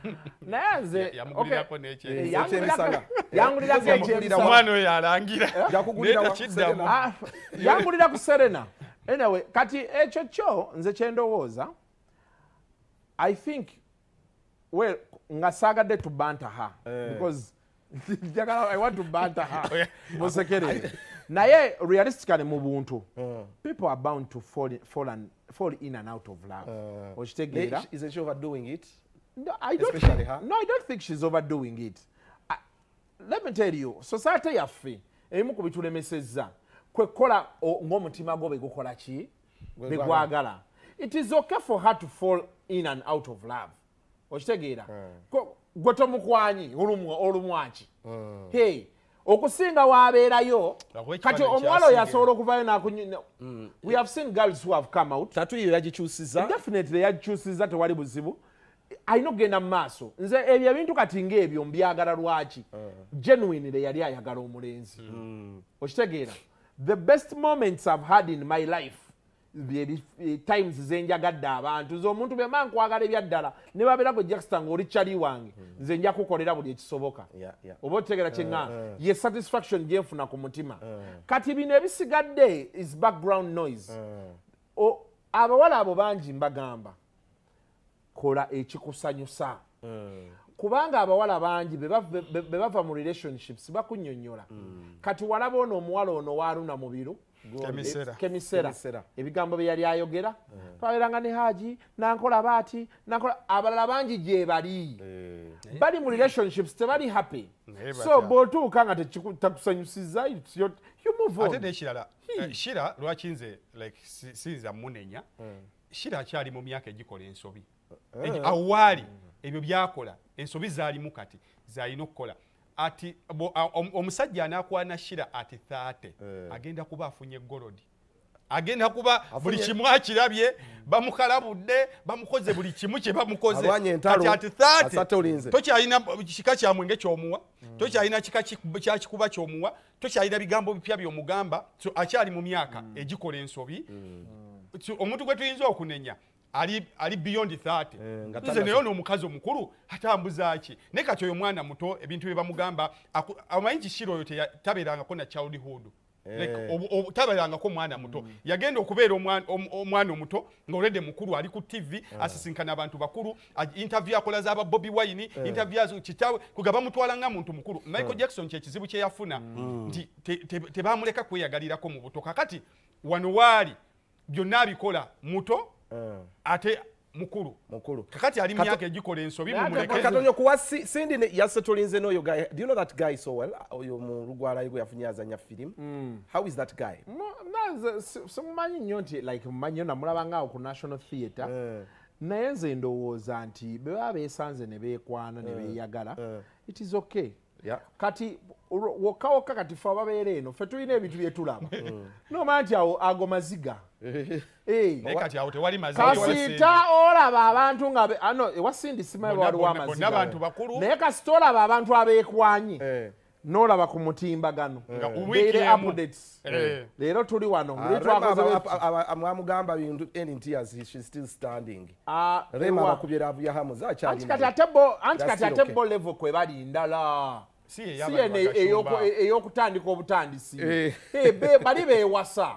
naye yangulira eh, eh? ah. ah, ku serena anyway kati ekyo kyo nze kyendowooza i think well nga saagadde to bantaha eh. because i want to bantaha oh, musekerere naye realistically mu buntu people are bound to fall, fall, and, fall in and out of love uh, okitegeera No, I don't Especially think, her. No, I don't think she's overdoing it. I, let me tell you, society yaffe emu kubitulemeseza kwekola ng'omutima gwo begukola ki begwagala it is okay for her to fall in and out of love okitegeera hmm. gwe tomukwanyi olumwaki hmm. hey okusinga wabeerayo kati omuwala oyo asobola okuvayo hmm. we have seen girls who have come out tatuyo yagikyusizadefinitely yagikyusiza tewali buzibu alina okugenda mu maaso nze ebyo ebintu kati ngaebyo mbyagala lwaki ah. genuine le yali ayagala omulenzi hmm. okitegeera the best moments ive had in my life eh, times zenjagadde abantu nze omuntu bemankwagala ebyaddala ne babeera gwe jakista ngaolikyali wange hmm. nze nja kukolera buli ekisoboka oba otegera kyeŋa ah, ah. ye satisfaction gyenfuna ku mutima kati bino ebisigadde is background noise abawala abo bangi mbagamba kola ekikusanyusa eh. kubanga abawala bangi be bava mu relationships bakunyonyola mm. kati walaba ono omuwala ono waaluna mu biru kemisera ebigambo bye yali ayogera eh. twabeeranga ne haji nankola baati nankola abalala bangi gye bali eh. bali mu relationships tebali happy so bwotuuka nga takusanyusiza ate nekirala shira lwaki nze like siinza munenya shira akyali mu myaka egikola ensobi Eh. awaali ebyo byakola ensobi zaalimu kati zalina okukola ati omusajja anaakuwa nashira ati thate eh. agenda kuba afunye golodi agenda kuba buli kimu akirabye bamukalabudde bamukoze buli kimu kyebamukozetokyalina kika kyamwe ngekyomuwa tokyalina kika kyakikuba hmm. kyomuwa tokyalina bigambo bipya byomugamba akyali mu myaka hmm. egikola ensobi hmm. omuntu gwe tuyinza okunenya ali ali beyond 30 eh, nze naye ono mukazi omukulu atambuza ache ne kati mwana muto ebintu bye bamugamba amanyi kishiro oyo tabeerangako na tabiranga ko mwana muto mm. yagenda okubera omwana omuto ngaolwedde mukulu ali ku tv eh. asisinkana abantu bakulu interview akola ba bobby wine eh. interview chitawe kugaba bamutwala nga muntu mukuru michael jackson kyekizibu kyeyafuna mm. nti tebamuleka kweyagalirako mu buto kakati wano byonna muto Uh. ate mukulu mukulu kakati ali miyaka egikola ensobi mumulekeakatonyo kuwa si, sindi yasetulinze noyo guy do you know that guy so well oyo mu lugwalayigwe yafunyazanya filimu mm. how is that guy simumanyi nnyo nti like mumanyiyo namulabangaawo ku national theatre mm. naye nze ndowooza nti bebaa besanze ne beekwana ne uh. beeyagala mm. mm. it is okay kati wokka wokka kati fe ababeera eno fe tulina ebintu byetulaba mm. nomanya nti awo ago maziga kasiita olaba abantu ngano ewasindi simaewaliwomazinaye kasita olaba abantu abeekwanye eh. nolaba ku mutimbagano eh. eh. leero tuli wanoamugamba ah, ntiate ah, bo levo kwebalindala si ye yaba ni wakati wa mbao. Siye ne eyoku tandi kwa mutandisi. Eh. Hey, eh, be, bali be wasa.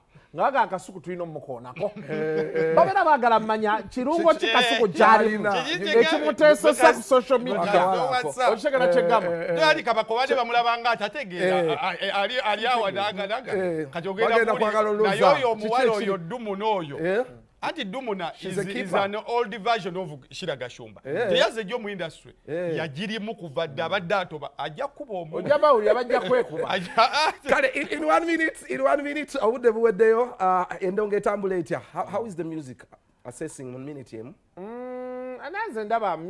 ngaga akasuku tulina mukoonako eh, eh. babeera baagala mmanya kirungo ki eh, kasuku gyalimu ekimuteesesa ku social mediaokitegera kyegamaaliawagenda kwagala olnaye oyo omuwala oyo dumu n'oyo anti dumuna is, is an old version of shiragashumba teyaze eh. gyo mu industry yeah. yagirimu kuva dda abadde atoba ajja kuba omuojabawuyabajja kwekubakale ah, ah. in one minute in one minute obudde buweddeyo uh, endonga etambula etya how is the music assessing mu minute emu mm, anaze ndaba